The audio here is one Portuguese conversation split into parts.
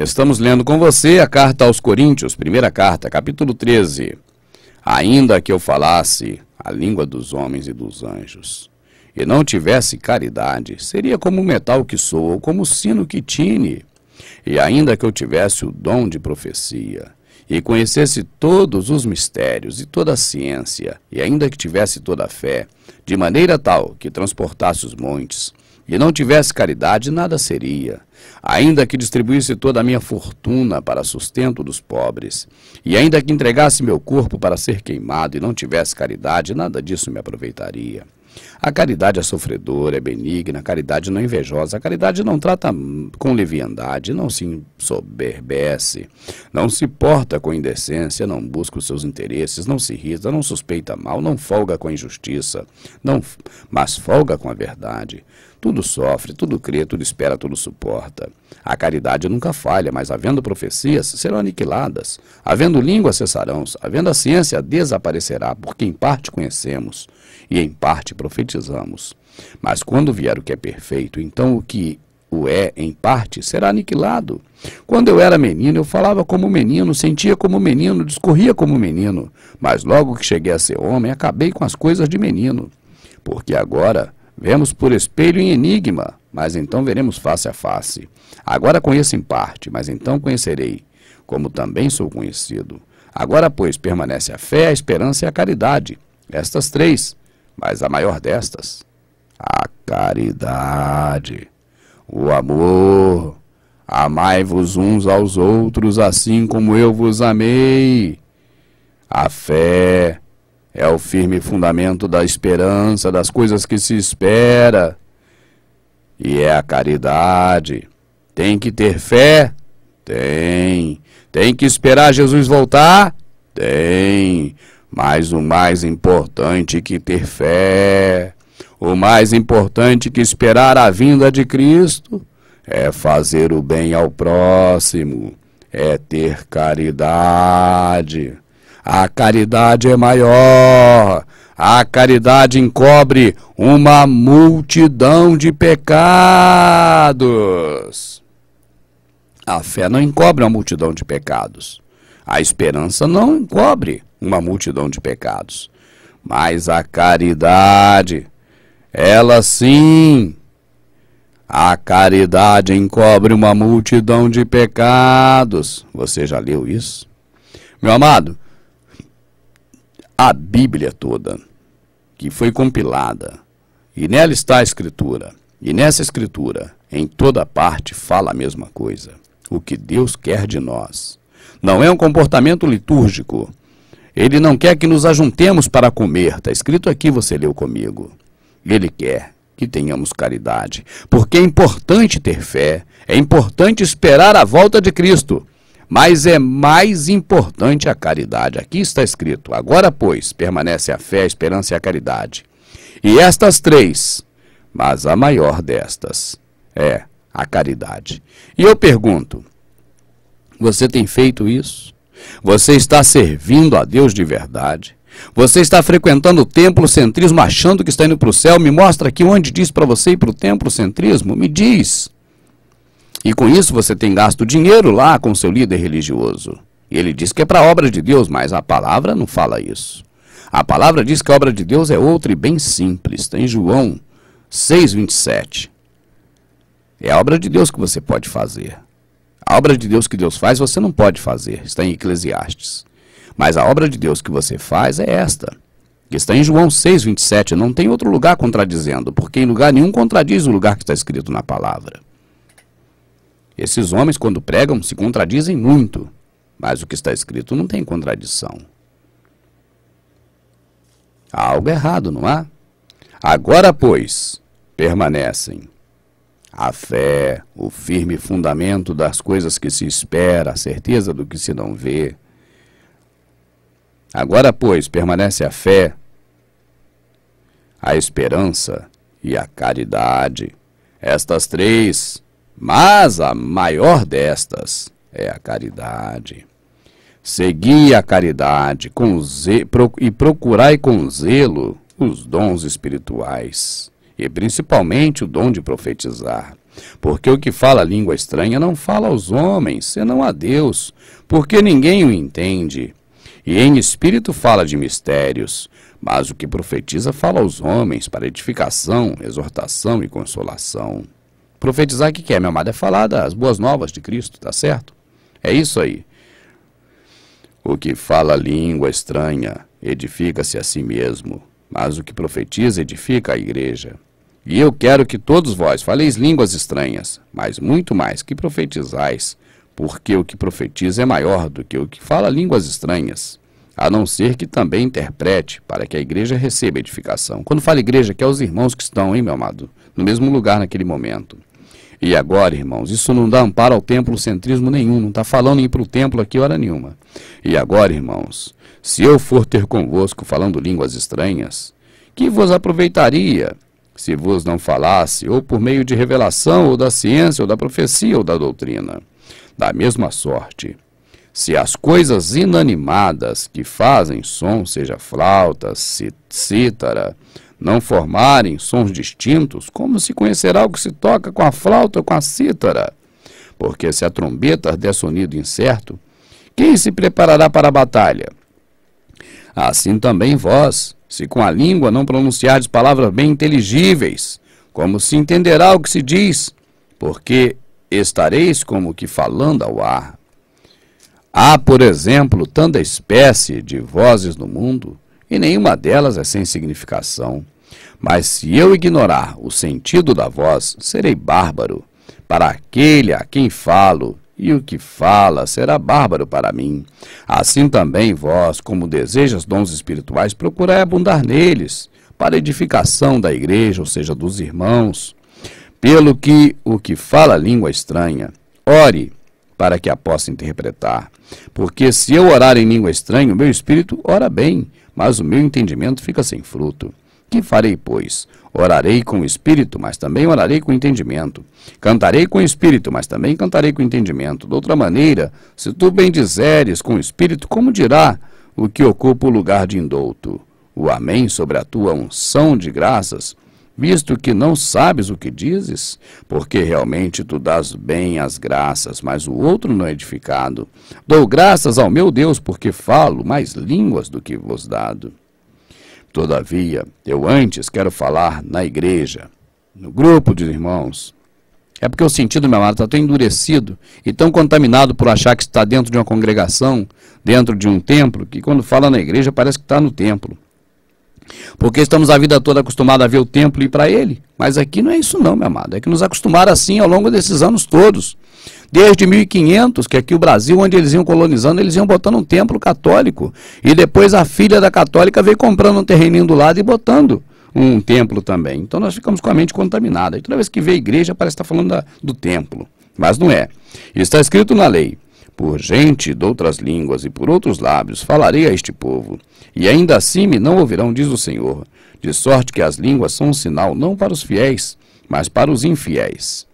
Estamos lendo com você a carta aos Coríntios, primeira carta, capítulo 13. Ainda que eu falasse a língua dos homens e dos anjos, e não tivesse caridade, seria como o metal que soa, ou como o sino que tine. E ainda que eu tivesse o dom de profecia, e conhecesse todos os mistérios e toda a ciência, e ainda que tivesse toda a fé, de maneira tal que transportasse os montes, e não tivesse caridade, nada seria ainda que distribuísse toda a minha fortuna para sustento dos pobres, e ainda que entregasse meu corpo para ser queimado e não tivesse caridade, nada disso me aproveitaria. A caridade é sofredora, é benigna, a caridade não é invejosa, a caridade não trata com leviandade, não se soberbece, não se porta com indecência, não busca os seus interesses, não se irrita, não suspeita mal, não folga com a injustiça, não, mas folga com a verdade. Tudo sofre, tudo crê, tudo espera, tudo suporta importa. A caridade nunca falha, mas havendo profecias, serão aniquiladas. Havendo língua, cessarão. Havendo a ciência, desaparecerá, porque em parte conhecemos e em parte profetizamos. Mas quando vier o que é perfeito, então o que o é, em parte, será aniquilado. Quando eu era menino, eu falava como menino, sentia como menino, discorria como menino. Mas logo que cheguei a ser homem, acabei com as coisas de menino. Porque agora Vemos por espelho em enigma, mas então veremos face a face. Agora conheço em parte, mas então conhecerei, como também sou conhecido. Agora, pois, permanece a fé, a esperança e a caridade. Estas três, mas a maior destas, a caridade, o amor. Amai-vos uns aos outros, assim como eu vos amei. A fé, é o firme fundamento da esperança, das coisas que se espera. E é a caridade. Tem que ter fé? Tem. Tem que esperar Jesus voltar? Tem. Mas o mais importante que ter fé, o mais importante que esperar a vinda de Cristo é fazer o bem ao próximo, é ter caridade. A caridade é maior. A caridade encobre uma multidão de pecados. A fé não encobre uma multidão de pecados. A esperança não encobre uma multidão de pecados. Mas a caridade, ela sim, a caridade encobre uma multidão de pecados. Você já leu isso? Meu amado, a Bíblia toda, que foi compilada, e nela está a Escritura. E nessa Escritura, em toda parte, fala a mesma coisa. O que Deus quer de nós. Não é um comportamento litúrgico. Ele não quer que nos ajuntemos para comer. Está escrito aqui, você leu comigo. Ele quer que tenhamos caridade, porque é importante ter fé, é importante esperar a volta de Cristo. Mas é mais importante a caridade. Aqui está escrito: agora, pois, permanece a fé, a esperança e a caridade. E estas três, mas a maior destas é a caridade. E eu pergunto: você tem feito isso? Você está servindo a Deus de verdade? Você está frequentando o templo centrismo achando que está indo para o céu? Me mostra aqui onde diz para você ir para o templo centrismo. Me diz. E com isso você tem gasto dinheiro lá com seu líder religioso. E ele diz que é para a obra de Deus, mas a palavra não fala isso. A palavra diz que a obra de Deus é outra e bem simples. Está em João 6,27. É a obra de Deus que você pode fazer. A obra de Deus que Deus faz, você não pode fazer. Está em Eclesiastes. Mas a obra de Deus que você faz é esta. Está em João 6,27. Não tem outro lugar contradizendo, porque em lugar nenhum contradiz o lugar que está escrito na palavra. Esses homens, quando pregam, se contradizem muito, mas o que está escrito não tem contradição. Há algo errado, não há? Agora, pois, permanecem a fé, o firme fundamento das coisas que se espera, a certeza do que se não vê. Agora, pois, permanece a fé, a esperança e a caridade. Estas três mas a maior destas é a caridade. Segui a caridade com ze... e procurai com zelo os dons espirituais, e principalmente o dom de profetizar. Porque o que fala língua estranha não fala aos homens, senão a Deus, porque ninguém o entende. E em espírito fala de mistérios, mas o que profetiza fala aos homens para edificação, exortação e consolação. Profetizar o que, que é, meu amado? É falar das boas novas de Cristo, tá certo? É isso aí. O que fala língua estranha edifica-se a si mesmo, mas o que profetiza edifica a igreja. E eu quero que todos vós faleis línguas estranhas, mas muito mais que profetizais, porque o que profetiza é maior do que o que fala línguas estranhas, a não ser que também interprete, para que a igreja receba edificação. Quando fala igreja, quer é os irmãos que estão, hein, meu amado, no mesmo lugar naquele momento. E agora, irmãos, isso não dá amparo ao templo centrismo nenhum, não está falando ir para o templo aqui hora nenhuma. E agora, irmãos, se eu for ter convosco falando línguas estranhas, que vos aproveitaria se vos não falasse, ou por meio de revelação, ou da ciência, ou da profecia, ou da doutrina? Da mesma sorte, se as coisas inanimadas que fazem som, seja flauta, cítara, não formarem sons distintos, como se conhecerá o que se toca com a flauta ou com a cítara? Porque se a trombeta der sonido incerto, quem se preparará para a batalha? Assim também vós, se com a língua não pronunciardes palavras bem inteligíveis, como se entenderá o que se diz? Porque estareis como que falando ao ar. Há, por exemplo, tanta espécie de vozes no mundo e nenhuma delas é sem significação. Mas se eu ignorar o sentido da voz, serei bárbaro para aquele a quem falo, e o que fala será bárbaro para mim. Assim também vós, como desejas dons espirituais, procurai abundar neles, para edificação da igreja, ou seja, dos irmãos. Pelo que o que fala língua estranha, ore para que a possa interpretar. Porque se eu orar em língua estranha, o meu espírito ora bem, mas o meu entendimento fica sem fruto. Que farei, pois? Orarei com o espírito, mas também orarei com o entendimento. Cantarei com o espírito, mas também cantarei com o entendimento. De outra maneira, se tu bem dizeres com o espírito, como dirá o que ocupa o lugar de indulto? O amém sobre a tua unção de graças visto que não sabes o que dizes? Porque realmente tu dás bem as graças, mas o outro não é edificado. Dou graças ao meu Deus, porque falo mais línguas do que vos dado. Todavia, eu antes quero falar na igreja, no grupo de irmãos. É porque o sentido, meu amado, está tão endurecido e tão contaminado por achar que está dentro de uma congregação, dentro de um templo, que quando fala na igreja parece que está no templo. Porque estamos a vida toda acostumados a ver o templo e para ele. Mas aqui não é isso não, meu amado. É que nos acostumaram assim ao longo desses anos todos. Desde 1500, que aqui o Brasil, onde eles iam colonizando, eles iam botando um templo católico. E depois a filha da católica veio comprando um terreninho do lado e botando um templo também. Então nós ficamos com a mente contaminada. E toda vez que vê a igreja, parece estar tá falando da, do templo. Mas não é. Está escrito na lei por gente de outras línguas e por outros lábios falarei a este povo, e ainda assim me não ouvirão, diz o Senhor, de sorte que as línguas são um sinal não para os fiéis, mas para os infiéis.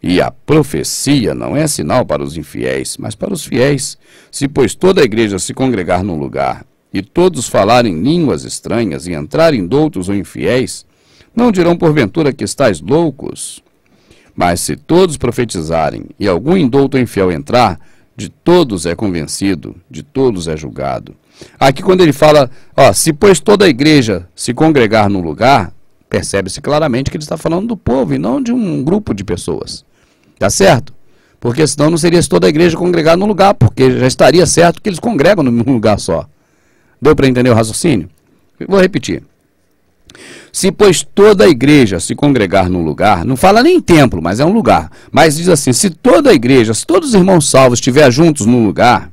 E a profecia não é sinal para os infiéis, mas para os fiéis. Se, pois, toda a igreja se congregar num lugar, e todos falarem línguas estranhas e entrarem doutos ou infiéis, não dirão porventura que estáis loucos? Mas se todos profetizarem e algum indouto ou infiel entrar, de todos é convencido, de todos é julgado. Aqui quando ele fala, ó, se pois toda a igreja se congregar num lugar, percebe-se claramente que ele está falando do povo e não de um grupo de pessoas. Tá certo? Porque senão não seria se toda a igreja congregar num lugar, porque já estaria certo que eles congregam num lugar só. Deu para entender o raciocínio? Vou repetir. Se, pois, toda a igreja se congregar num lugar, não fala nem templo, mas é um lugar, mas diz assim: se toda a igreja, se todos os irmãos salvos estiverem juntos num lugar,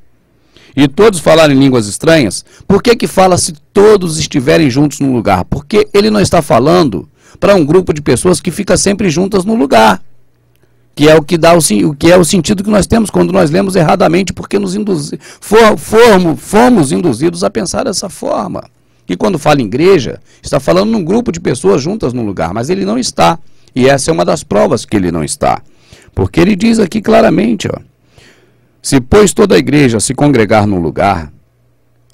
e todos falarem línguas estranhas, por que que fala se todos estiverem juntos num lugar? Porque ele não está falando para um grupo de pessoas que fica sempre juntas no lugar. Que é o que dá o, o que é o sentido que nós temos quando nós lemos erradamente, porque nos induzi, for, formos, fomos induzidos a pensar dessa forma que quando fala igreja, está falando num grupo de pessoas juntas num lugar, mas ele não está. E essa é uma das provas que ele não está. Porque ele diz aqui claramente, ó, se pois toda a igreja se congregar num lugar,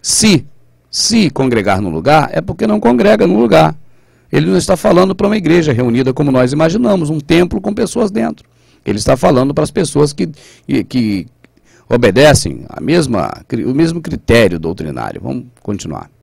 se se congregar num lugar, é porque não congrega num lugar. Ele não está falando para uma igreja reunida como nós imaginamos, um templo com pessoas dentro. Ele está falando para as pessoas que, que obedecem a mesma, o mesmo critério doutrinário. Vamos continuar.